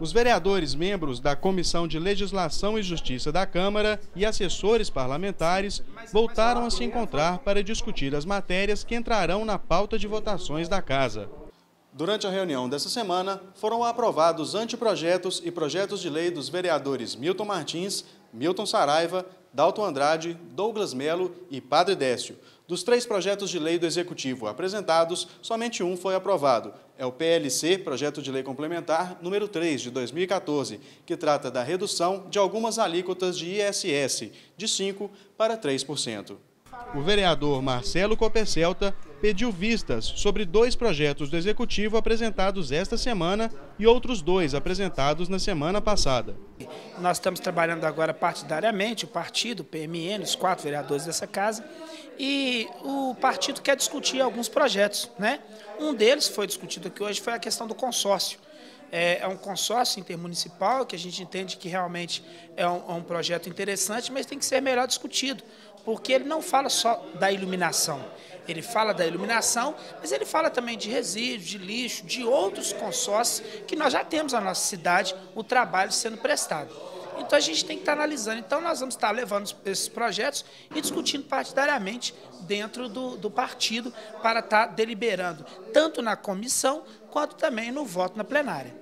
Os vereadores, membros da Comissão de Legislação e Justiça da Câmara e assessores parlamentares voltaram a se encontrar para discutir as matérias que entrarão na pauta de votações da Casa. Durante a reunião dessa semana, foram aprovados anteprojetos e projetos de lei dos vereadores Milton Martins, Milton Saraiva, Dalton Andrade, Douglas Melo e Padre Décio. Dos três projetos de lei do Executivo apresentados, somente um foi aprovado. É o PLC, Projeto de Lei Complementar, número 3 de 2014, que trata da redução de algumas alíquotas de ISS, de 5% para 3%. O vereador Marcelo Copercelta pediu vistas sobre dois projetos do Executivo apresentados esta semana e outros dois apresentados na semana passada. Nós estamos trabalhando agora partidariamente, o partido, o PMN, os quatro vereadores dessa casa, e o partido quer discutir alguns projetos. Né? Um deles foi discutido aqui hoje, foi a questão do consórcio. É, é, um consórcio intermunicipal que a gente entende que realmente é um, é um, projeto interessante, mas tem que ser melhor discutido, porque ele não fala só da iluminação. Ele fala da iluminação, mas ele fala também de resíduos, de lixo, de outros consórcios que nós já temos na nossa cidade o trabalho sendo prestado. Então a gente tem que estar analisando. Então nós vamos estar levando esses projetos e discutindo partidariamente dentro do, do partido para estar deliberando, tanto na comissão quanto também no voto na plenária.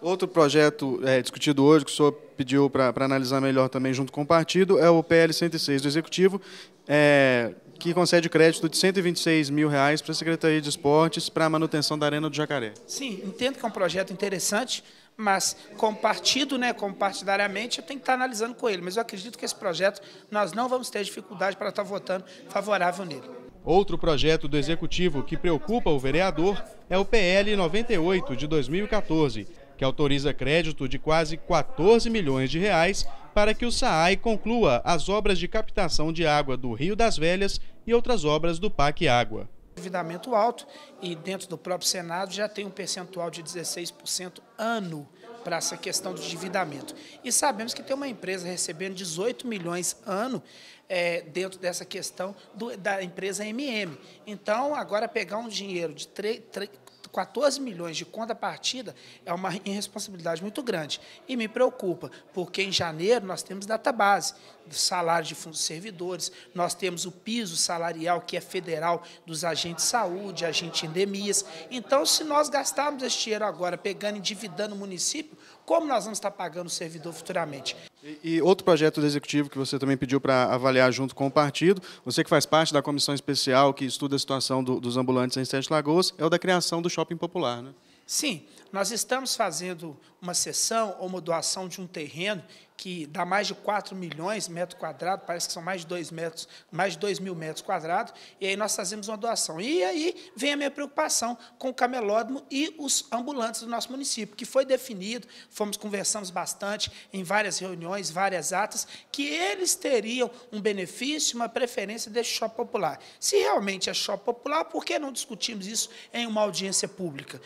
Outro projeto é, discutido hoje, que o senhor pediu para analisar melhor também junto com o partido, é o PL 106 do Executivo, é, que concede crédito de 126 mil reais para a Secretaria de Esportes para a manutenção da Arena do Jacaré. Sim, entendo que é um projeto interessante, mas como partido, né, como partidariamente, eu tenho que estar analisando com ele. Mas eu acredito que esse projeto nós não vamos ter dificuldade para estar tá votando favorável nele. Outro projeto do executivo que preocupa o vereador é o PL 98 de 2014, que autoriza crédito de quase 14 milhões de reais para que o SAAI conclua as obras de captação de água do Rio das Velhas e outras obras do PAC Água. Endividamento alto e dentro do próprio Senado já tem um percentual de 16% ano para essa questão do endividamento. E sabemos que tem uma empresa recebendo 18 milhões ano é, dentro dessa questão do, da empresa MM. Então, agora pegar um dinheiro de 3, 3, 14 milhões de contrapartida é uma irresponsabilidade muito grande. E me preocupa, porque em janeiro nós temos database, salário de fundos servidores, nós temos o piso salarial, que é federal, dos agentes de saúde, agentes de endemias. Então, se nós gastarmos esse dinheiro agora pegando e endividando o município, como nós vamos estar pagando o servidor futuramente? E, e outro projeto do executivo que você também pediu para avaliar junto com o partido, você que faz parte da comissão especial que estuda a situação do, dos ambulantes em Sete Lagoas, é o da criação do shopping popular, né? Sim, nós estamos fazendo uma sessão ou uma doação de um terreno que dá mais de 4 milhões de metros quadrados, parece que são mais de 2 metros, mais de 2 mil metros quadrados, e aí nós fazemos uma doação. E aí vem a minha preocupação com o camelódromo e os ambulantes do nosso município, que foi definido, fomos conversamos bastante em várias reuniões, várias atas, que eles teriam um benefício, uma preferência desse shopping popular. Se realmente é shopping popular, por que não discutimos isso em uma audiência pública?